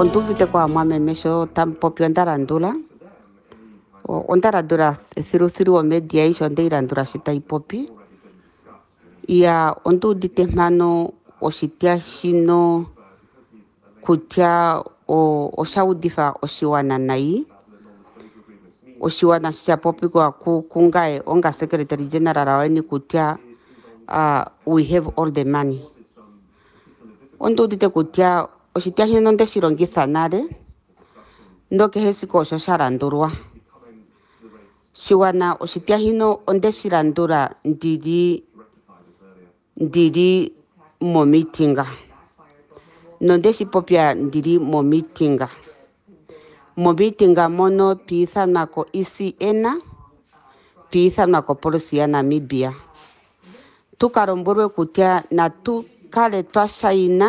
onduviteko amwame mesho tamu popi onda landula onda landula thiluthilu omedia isho ondeyi landula shi tayi popi ya onduudite mpano oshitya shino kutya oshaudifa oshiwana nayi oshiwana sha kungae onga secretary general waweni kutya uh, we have all the money onduudite kutya oshityahinonde shi longitha nale ndokehe esiku osho sha landulwa shiwana oshitya hino ondeshi landula ndili ndili momiitinga nondeshi popya ndili momitinga momiitinga mono twiithanwa ko ecn twiithanwa ko polisi ya namibia tu ka lombwelwe kutya natu kale twa shayina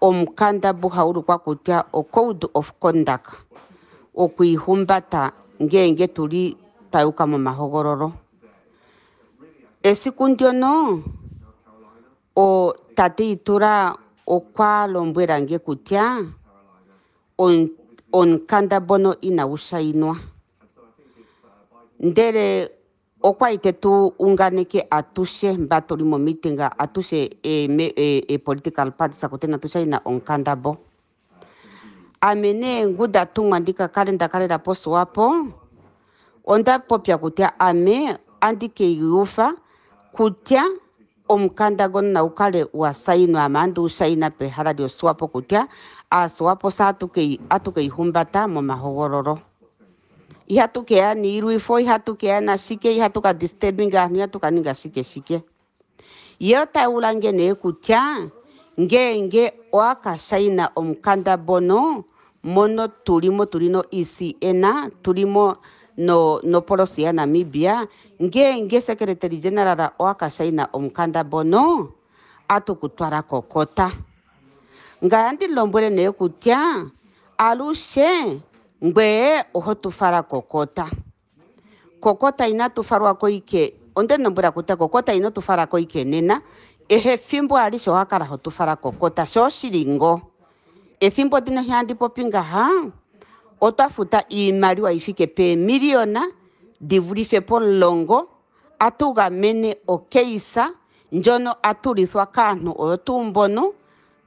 omukanda buhawuli kwa kutya ocode of conduct okwiihumbata ngenge tuli tayuka momahogololo esiku ndyono tate itula okwa lombwelange kutya omukanda on, bono inawu ndele okwaite tuunganeke atushe mba tuli e, atuhe epolitical e, parties akutena na tusha ina ame nee nguda tumwa ndika kale nda kalela wapo onda popya kutya ame andikeiyufa kutya omkanda gono na ukale wa sainwa ame andi pehala lyosuwapo kutya asuwapo sa atu keyi momahogololo ihatukeya ni iru ifo ihatukeya na sike ihatuka disturbing anu ihatukaninga sike sike ye otayula ngene kutya ngenge wakasaina omukanda bono mono tulimo tulino ecna tulimo no, no policy ya namibia ngenge secretary general wakasaina omukanda bono atukutwala kokota ngaya ndilombwele nee kutya alushe ngwee oho kokota kokota inatufalwako ike onde nombwela kutya kokota inotufalako ike nena ehe fimbo alishe ohakala hotufala kokota sho shilingo ethimbo dino handi popi ngaha otwa futa iimaliwa yifike peemiliona divulife pomulongo atugamene gamene okeisa ndjono atulithwa kaantu oyo tuu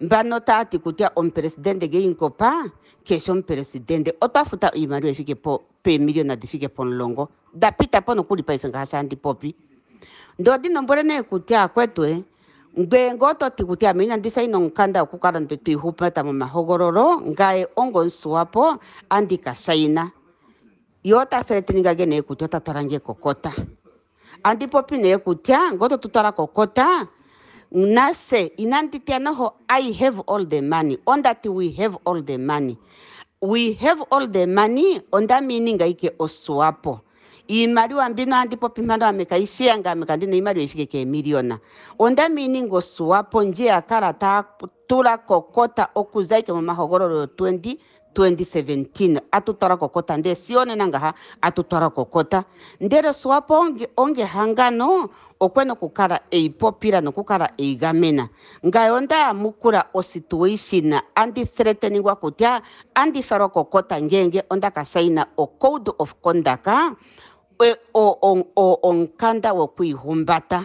mbanotati kutya omupresidente geinkopa keshi omupresidente otwafuta futa iimaliwa ifike peemiliona dhifike pomulongo dha pita po nokuli paife ngaashi andi popi ndo ndinombwele nee kutya kwetwe ngwee ngoo toti ame inandi saina omukanda okukala twiihupata momahogololo ngaye onga omusuwapo andi ka saina yo otatheleteningange nee kutya otatwalange kokota andi popi nee kutya ngoo totu kokota nase inanditianaho i have all the money on that we have all the money we have all the money onda miininga ike osuwapo iimaliwa mbino andi popi mpano ame kayisiya ngame kandina iimaliwa ifike onda miininga osuwapo nje yakala tula kokota okuzaike mu mahogololo 20 2017 atutwara kokota nde sione nangaha atutwara kokota ndere swapo onge, onge hangano okwene okukala eipopila nokukala eigamena ngaye ondayamukula osituation andithreateningwa kutya andifalwa kokota ngenge ondakasaina ocode of conduct e, omukanda wokwiihumbata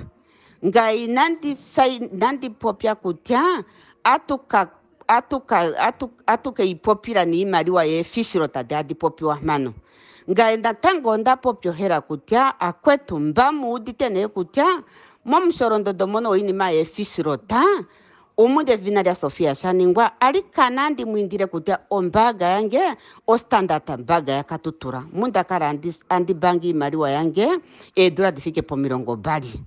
ngai nandipopya kutya atuka atuka atukeyipopila atuka niimaliwa yeefisilo tate adipopiwa mpano ngaye natango ondapopyohela kutya akwetu mba muudite nee kutya momusolondodo mono oinima yeefisilota umuna evina lya sofia shaningwa alikana ndimwindile kutya ombaga yange ostandard mbaanga yakatutula munda kala andibanga andi iimaliwa yange eedula difike fike pomilongo bali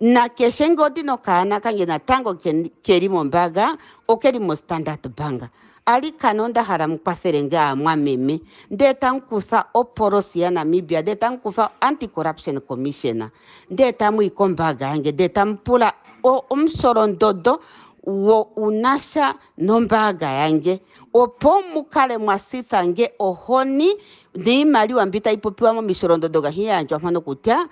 na keshengo dino kana kange natango kelimo mbaga okelimo standard banga ali kano ndahala mukwathele ngaa mwameme nde tankutha opolosi ya namibia nde tankutha anti-corruption commission nde tamwiko mbaga yange nde tampula omusolondodo wo unasha nombaga yange opo mukale mwasitange ohoni niimaliwa mbi tayi popiwa momisholondondo ahiye yandjwa kutya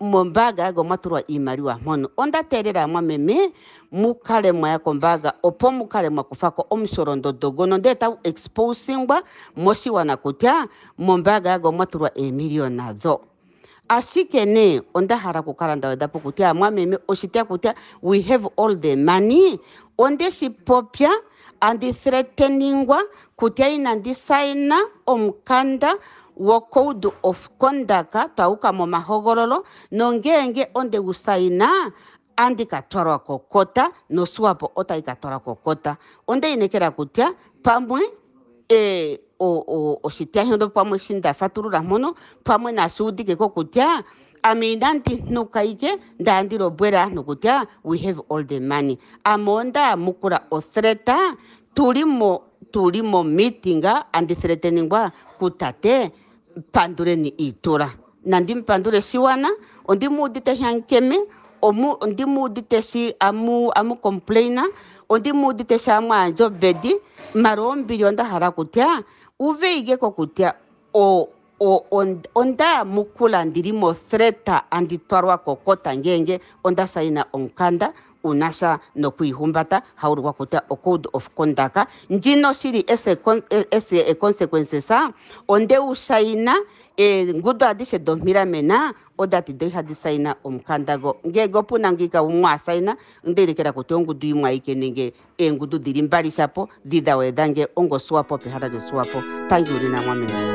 mombaga yago omwatulwa iimaliwa mpono onda teelela mwameme mukale mwaya kombaga opo mukale mwakufako omusholondondo gono ndee tagu exposingwa moshiwana kutya mombaga yago omwatulwa eemiliona dho asikene onda hala kukalanda wedapo kutya mwameme oshiteya kutya we have all the money ondeshi popya andi threateningwa kutya inandi saina omukanda code of conduct twauka momahogololo nongeenge ondegu saina andi ka twalwa kokota nosuwapo otayi ka twalwa kokota ondeyinekela kutya pamwe e, o, o, xitehindo pamwe xinda fatululas mono pamwe nasuudike kokutya aminanti nukaike ndaandile obwela ahnu kutya we have all the money amo ndaamukula othreata tulimo tuli momitinga andithilete ningwa kutate panduleni itula nandimpandule siwana ondimuudite hyankeme ondimuudite si amu, amu complaina ondi muudite sha mwandje obedi mara ombili ondahara kutya uve igeko kutya ondayamukula ndili mothreat anditwalwa kokota ngenge saina omukanda unasha nokwiihumbata hawu liwa kutya o code of conduct ndjino shili esi econsequences ondewu shayina eengundu adishe dompilamena odati do ihadi sayina omukandago ngenge opuna ngika umwe asayina ondeelekela kutya ongundu yimwe ayike nenge eengundu dili mbali shapo dhi dha wedange ongo suwapo pehala lyosuwapo tanguli namwameme